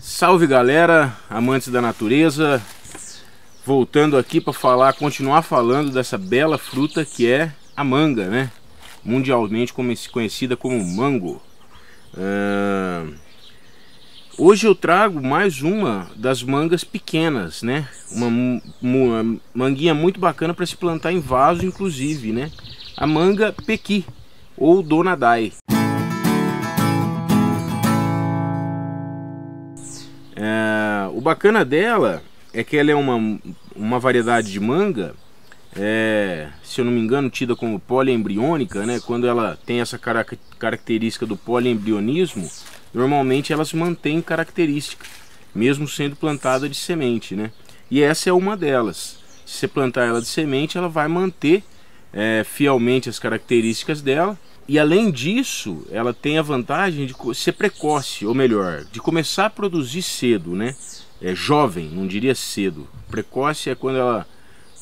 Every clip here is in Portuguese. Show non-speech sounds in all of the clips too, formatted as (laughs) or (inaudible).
Salve galera, amantes da natureza, voltando aqui para falar, continuar falando dessa bela fruta que é a manga, né? Mundialmente conhecida como mango. Uh... Hoje eu trago mais uma das mangas pequenas, né? Uma, uma manguinha muito bacana para se plantar em vaso, inclusive, né? A manga pequi ou donadai. bacana dela é que ela é uma, uma variedade de manga, é, se eu não me engano, tida como poliembriônica, né? Quando ela tem essa cara característica do poliembrionismo, normalmente ela se mantém característica, mesmo sendo plantada de semente, né? E essa é uma delas. Se você plantar ela de semente, ela vai manter é, fielmente as características dela. E além disso, ela tem a vantagem de ser precoce, ou melhor, de começar a produzir cedo, né? é, jovem, não diria cedo. Precoce é quando ela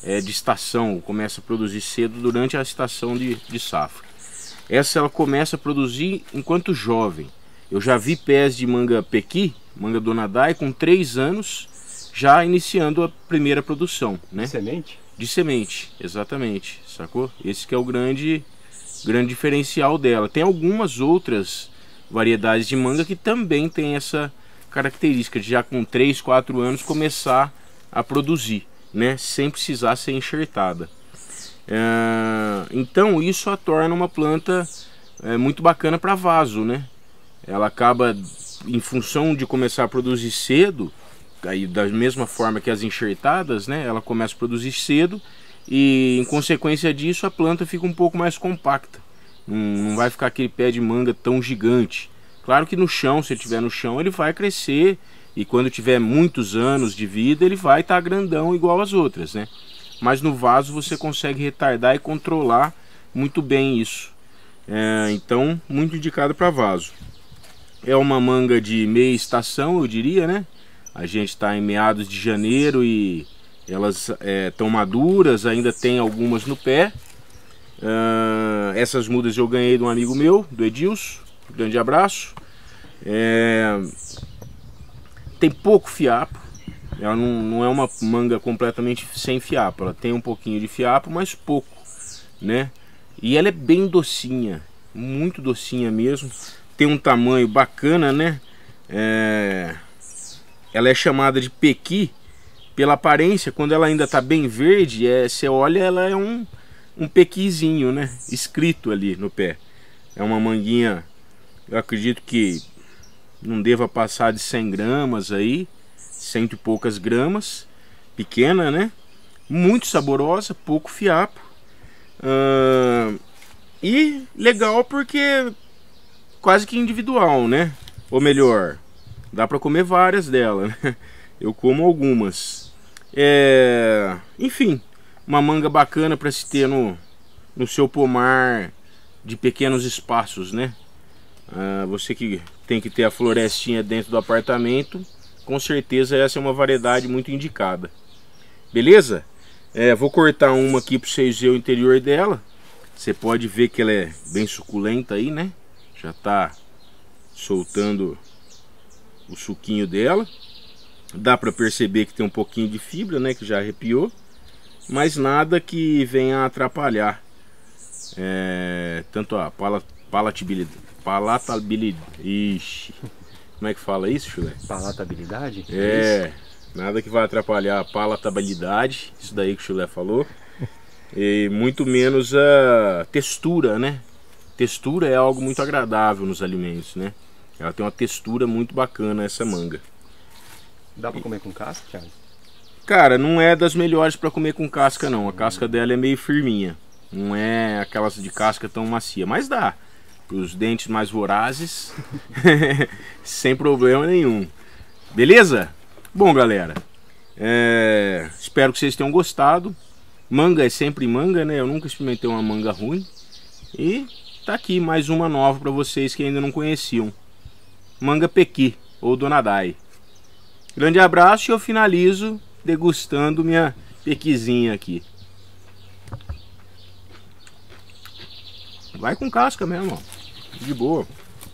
é de estação, começa a produzir cedo durante a estação de, de safra. Essa ela começa a produzir enquanto jovem. Eu já vi pés de manga pequi, manga donadai, com 3 anos, já iniciando a primeira produção. Né? De semente? De semente, exatamente, sacou? Esse que é o grande, grande diferencial dela. Tem algumas outras variedades de manga que também tem essa característica de já com 3, 4 anos começar a produzir, né? Sem precisar ser enxertada. É, então isso a torna uma planta é, muito bacana para vaso, né? Ela acaba, em função de começar a produzir cedo, aí da mesma forma que as enxertadas, né? Ela começa a produzir cedo e em consequência disso a planta fica um pouco mais compacta. Não, não vai ficar aquele pé de manga tão gigante. Claro que no chão, se ele tiver no chão, ele vai crescer e quando tiver muitos anos de vida, ele vai estar tá grandão igual as outras, né? Mas no vaso você consegue retardar e controlar muito bem isso. É, então, muito indicado para vaso. É uma manga de meia estação, eu diria, né? A gente está em meados de janeiro e elas estão é, maduras, ainda tem algumas no pé. Uh, essas mudas eu ganhei de um amigo meu, do Edilson grande abraço. É... Tem pouco fiapo, ela não, não, é uma manga completamente sem fiapo, ela tem um pouquinho de fiapo, mas pouco, né? E ela é bem docinha, muito docinha mesmo, tem um tamanho bacana, né? É... Ela é chamada de pequi pela aparência, quando ela ainda está bem verde, é, você olha, ela é um, um pequizinho, né? Escrito ali no pé. É uma manguinha eu acredito que não deva passar de 100 gramas aí, cento e poucas gramas, pequena, né? Muito saborosa, pouco fiapo. Uh, e legal porque quase que individual, né? Ou melhor, dá para comer várias dela, né? (laughs) Eu como algumas. É, enfim, uma manga bacana para se ter no, no seu pomar de pequenos espaços, né? Ah, você que tem que ter a florestinha dentro do apartamento, com certeza essa é uma variedade muito indicada. Beleza? É, vou cortar uma aqui para vocês verem o interior dela. Você pode ver que ela é bem suculenta aí, né? Já está soltando o suquinho dela. Dá para perceber que tem um pouquinho de fibra, né? Que já arrepiou. Mas nada que venha atrapalhar é, tanto a pala Palatabilidade. Palatabilidade. Ixi. Como é que fala isso, Chulé? Palatabilidade? É. é Nada que vai atrapalhar a palatabilidade, isso daí que o Chulé falou. E muito menos a textura, né? Textura é algo muito agradável nos alimentos, né? Ela tem uma textura muito bacana essa manga. Dá para comer com casca, Thiago? Cara, não é das melhores para comer com casca não. A casca dela é meio firminha. Não é aquelas de casca tão macia, mas dá os dentes mais vorazes, (laughs) sem problema nenhum. Beleza? Bom, galera, é... espero que vocês tenham gostado. Manga é sempre manga, né? Eu nunca experimentei uma manga ruim. E tá aqui mais uma nova para vocês que ainda não conheciam. Manga Pequi ou Donadai. Grande abraço e eu finalizo degustando minha pequizinha aqui. Vai com casca mesmo, ó. De boa.